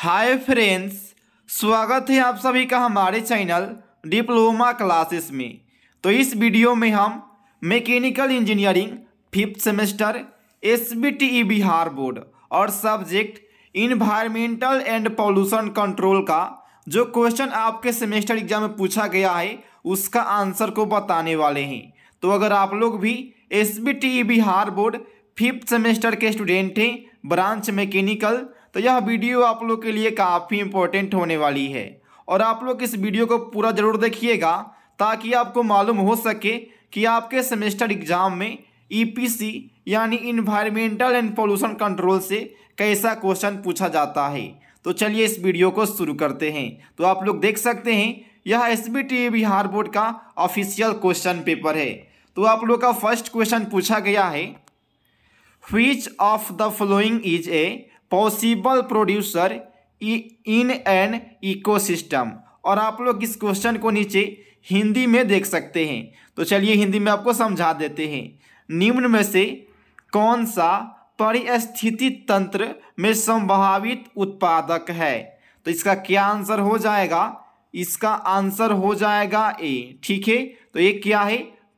hi friends स्वागत है आप सभी का हमारे चैनल डिप्लोमा क्लासेस में तो इस वीडियो में हम mechanical engineering fifth semester S Bihar board और subject environmental and pollution control का जो क्वेश्चन आपके सेमेस्टर एग्जाम में पूछा गया है उसका आंसर को बताने वाले हैं तो अगर आप लोग भी S e Bihar board fifth semester के स्टूडेंट हैं ब्रांच मैकेनिकल तो यह वीडियो आप लोग के लिए काफ़ी इंपॉर्टेंट होने वाली है और आप लोग इस वीडियो को पूरा ज़रूर देखिएगा ताकि आपको मालूम हो सके कि आपके सेमेस्टर एग्ज़ाम में ईपीसी e यानी इन्वायरमेंटल एंड पोल्यूशन कंट्रोल से कैसा क्वेश्चन पूछा जाता है तो चलिए इस वीडियो को शुरू करते हैं तो आप लोग देख सकते हैं यह एस बिहार बोर्ड का ऑफिशियल क्वेश्चन पेपर है तो आप लोग का फर्स्ट क्वेश्चन पूछा गया है which of the following is a possible producer in an ecosystem और आप लोग इस क्वेश्चन को नीचे हिंदी में देख सकते हैं तो चलिए हिंदी में आपको समझा देते हैं निम्न में से कौन सा परिस्थिति तंत्र में संभावित उत्पादक है तो इसका क्या आंसर हो जाएगा इसका आंसर हो जाएगा ए ठीक है तो ये क्या है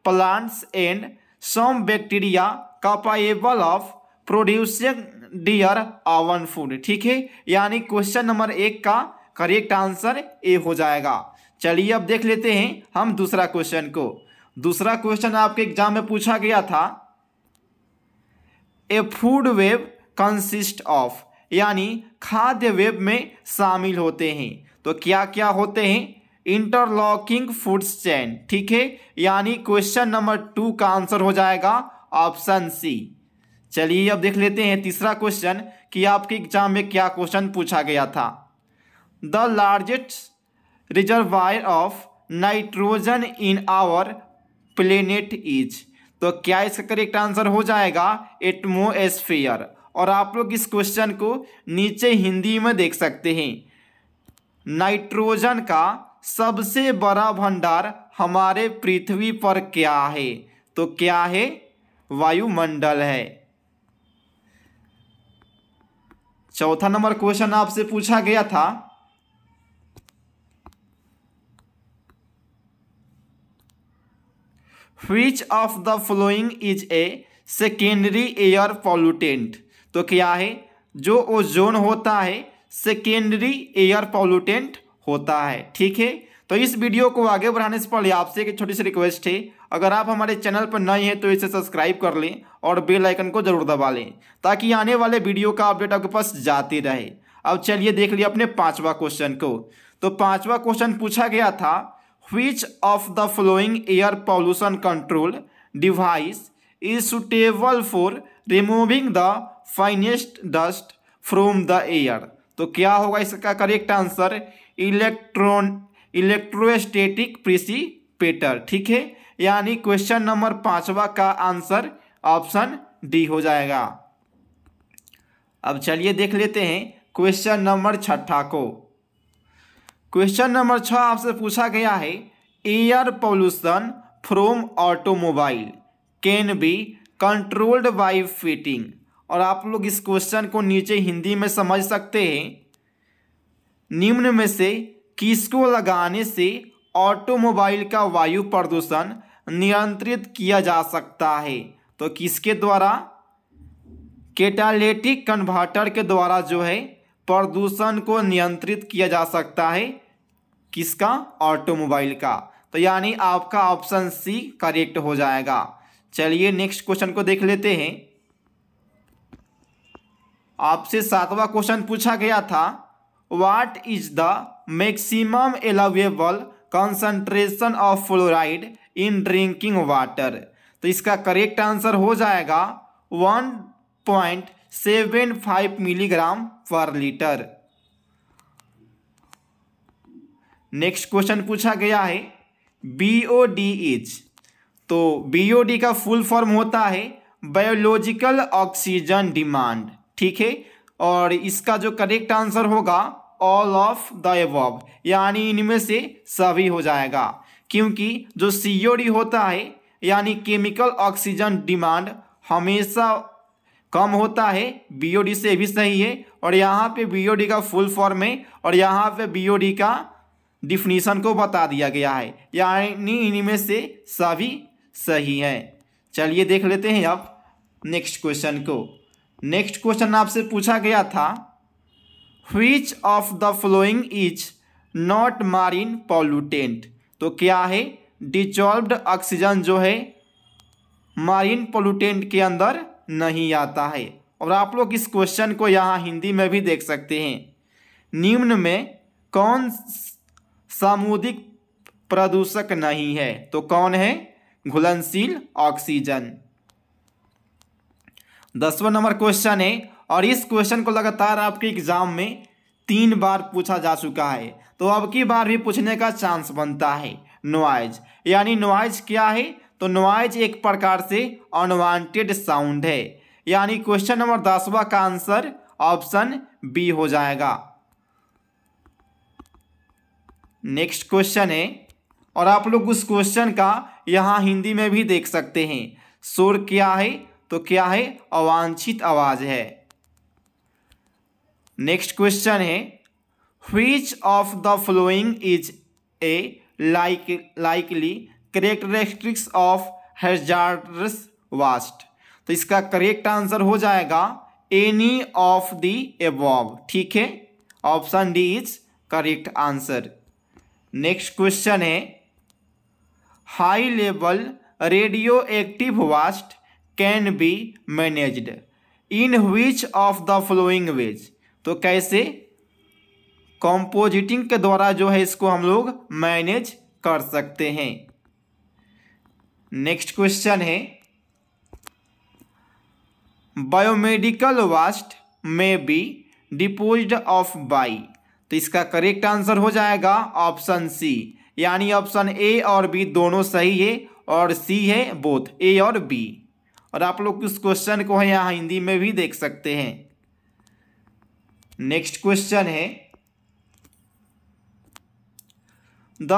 plants and some bacteria capable of producing their own food ठीक है यानी क्वेश्चन नंबर एक का करेक्ट आंसर ए हो जाएगा चलिए अब देख लेते हैं हम दूसरा क्वेश्चन को दूसरा क्वेश्चन आपके एग्जाम में पूछा गया था a food web consist of यानी खाद्य वेब में शामिल होते हैं तो क्या क्या होते हैं इंटरलॉकिंग फूड्स चैन ठीक है यानी क्वेश्चन नंबर टू का आंसर हो जाएगा ऑप्शन सी चलिए अब देख लेते हैं तीसरा क्वेश्चन कि आपके एग्जाम में क्या क्वेश्चन पूछा गया था the largest reservoir of nitrogen in our planet is तो क्या इसका करेक्ट आंसर हो जाएगा एटमोस्फेयर और आप लोग इस क्वेश्चन को नीचे हिंदी में देख सकते हैं नाइट्रोजन का सबसे बड़ा भंडार हमारे पृथ्वी पर क्या है तो क्या है वायुमंडल है चौथा नंबर क्वेश्चन आपसे पूछा गया था which of the following is a secondary air pollutant तो क्या है जो ओजोन होता है सेकेंडरी एयर पॉल्यूटेंट होता है ठीक है तो इस वीडियो को आगे बढ़ाने से पहले आपसे एक छोटी सी रिक्वेस्ट है अगर आप हमारे चैनल पर नए हैं तो इसे सब्सक्राइब कर लें और बेल आइकन को जरूर दबा लें ताकि आने वाले वीडियो का अपडेट आपके पास जाते रहे अब चलिए देख लिए अपने पांचवा क्वेश्चन को तो पांचवा क्वेश्चन पूछा गया था which of the following air pollution control device is suitable for removing the finest dust from the air तो क्या होगा इसका correct answer electron electrostatic precipitator ठीक है यानी क्वेश्चन नंबर पांचवा का आंसर ऑप्शन डी हो जाएगा अब चलिए देख लेते हैं क्वेश्चन नंबर छठा को क्वेश्चन नंबर छः आपसे पूछा गया है air pollution from automobile can be controlled by fitting और आप लोग इस क्वेश्चन को नीचे हिंदी में समझ सकते हैं निम्न में से किसको लगाने से ऑटोमोबाइल का वायु प्रदूषण नियंत्रित किया जा सकता है तो किसके द्वारा केटालेटिक कन्वर्टर के द्वारा जो है प्रदूषण को नियंत्रित किया जा सकता है किसका ऑटोमोबाइल का तो यानी आपका ऑप्शन सी करेक्ट हो जाएगा चलिए नेक्स्ट क्वेश्चन को देख लेते हैं आपसे सातवां क्वेश्चन पूछा गया था what is the maximum allowable concentration of fluoride in drinking water तो इसका करेक्ट आंसर हो जाएगा one point seven five milligram per litre next question पूछा गया है बी ओ डी तो बी ओ डी का फुल फॉर्म होता है बायोलॉजिकल ऑक्सीजन डिमांड ठीक है और इसका जो करेक्ट आंसर होगा ऑल ऑफ द एवॉब यानी इनमें से सभी हो जाएगा क्योंकि जो सी होता है यानी केमिकल ऑक्सीजन डिमांड हमेशा कम होता है बी से भी सही है और यहाँ पे बी का फुल फॉर्म है और यहाँ पे बी का डिफिनीसन को बता दिया गया है यानी इनमें से सभी सही है चलिए देख लेते हैं अब नेक्स्ट क्वेश्चन को नेक्स्ट क्वेश्चन आपसे पूछा गया था which of the following is not marine pollutant तो क्या है डिजॉल्व्ड ऑक्सीजन जो है मारिन पॉल्यूटेंट के अंदर नहीं आता है और आप लोग इस क्वेश्चन को यहाँ हिंदी में भी देख सकते हैं निम्न में कौन सामुद्रिक प्रदूषक नहीं है तो कौन है घुलनशील ऑक्सीजन दसवा नंबर क्वेश्चन है और इस क्वेश्चन को लगातार आपके एग्ज़ाम में तीन बार पूछा जा चुका है तो अब की बार भी पूछने का चांस बनता है नॉइज यानी नॉइज क्या है तो नॉइज एक प्रकार से अनवांटेड साउंड है यानी क्वेश्चन नंबर दसवा का आंसर ऑप्शन बी हो जाएगा नेक्स्ट क्वेश्चन है और आप लोग उस क्वेश्चन का यहाँ हिंदी में भी देख सकते हैं शोर क्या है तो क्या है अवांछित आवाज़ है नेक्स्ट क्वेश्चन है which of the following is a like likely characteristics of hazardous waste तो इसका करेक्ट आंसर हो जाएगा एनी ऑफ द एबॉब ठीक है option D is correct answer next question है high level radio active waste can be managed in which of the following ways तो कैसे कॉम्पोजिटिंग के द्वारा जो है इसको हम लोग मैनेज कर सकते हैं नेक्स्ट क्वेश्चन है बायोमेडिकल वास्ट में बी डिपोज ऑफ बाई तो इसका करेक्ट आंसर हो जाएगा ऑप्शन सी यानी ऑप्शन ए और बी दोनों सही है और सी है बोथ ए और बी और आप लोग इस क्वेश्चन को है यहाँ हिंदी में भी देख सकते हैं नेक्स्ट क्वेश्चन है the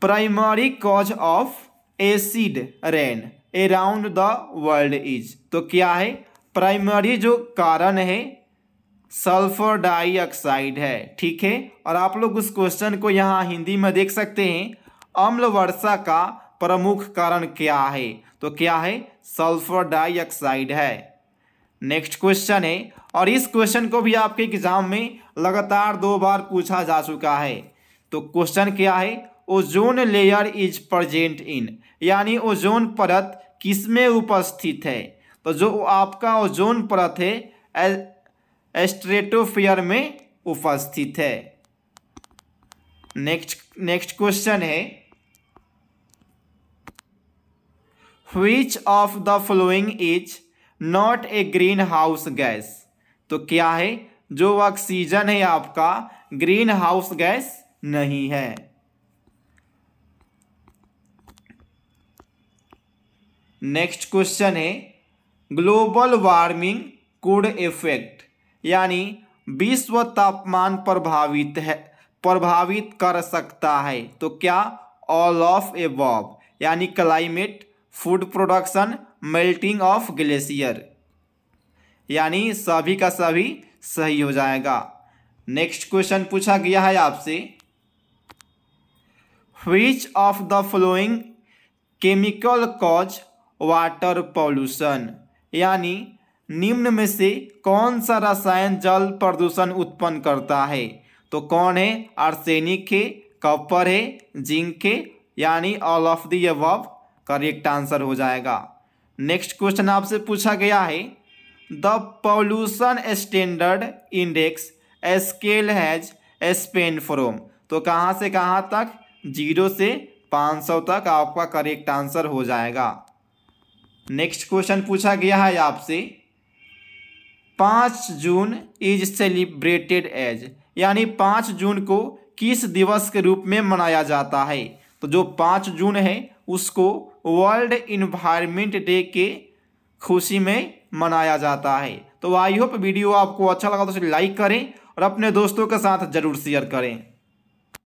primary cause of acid rain around the world is तो क्या है प्राइमरी जो कारण है सल्फर डाइऑक्साइड है ठीक है और आप लोग उस क्वेश्चन को यहाँ हिंदी में देख सकते हैं अम्ल वर्षा का प्रमुख कारण क्या है तो क्या है सल्फर डाइऑक्साइड है नेक्स्ट क्वेश्चन है और इस क्वेश्चन को भी आपके एग्जाम में लगातार दो बार पूछा जा चुका है तो क्वेश्चन क्या है ozone layer is present in यानी ओजोन परत किस में उपस्थित है तो जो आपका ओजोन परत है एस्ट्रेटोफियर में उपस्थित है नेक्स्ट नेक्स्ट क्वेश्चन है which of the following is not a green house gas तो क्या है जो ऑक्सीजन है आपका ग्रीन हाउस गैस नहीं है नेक्स्ट क्वेश्चन है ग्लोबल वार्मिंग कुड इफेक्ट यानी विश्व तापमान प्रभावित है प्रभावित कर सकता है तो क्या ऑल ऑफ ए बॉब यानी climate food production melting of glacier यानी सभी का सभी सही हो जाएगा नेक्स्ट क्वेश्चन पूछा गया है आपसे which of the following chemical cause water pollution यानी निम्न में से कौन सा रसायन जल प्रदूषण उत्पन्न करता है तो कौन है आर्सेनिक है कॉपर है जिंक है यानी all of the correct answer हो जाएगा नेक्स्ट क्वेश्चन आपसे पूछा गया है the pollution standard index scale has span from तो कहाँ से कहाँ तक जीरो से पाँच सौ तक आपका करेक्ट आंसर हो जाएगा नेक्स्ट क्वेश्चन पूछा गया है आपसे पाँच जून इज सेलिब्रेटेड एज यानी पाँच जून को किस दिवस के रूप में मनाया जाता है तो जो पाँच जून है उसको वर्ल्ड इन्वायरमेंट डे के खुशी में मनाया जाता है तो आई होप वीडियो आपको अच्छा लगा तो उसे लाइक करें और अपने दोस्तों के साथ ज़रूर शेयर करें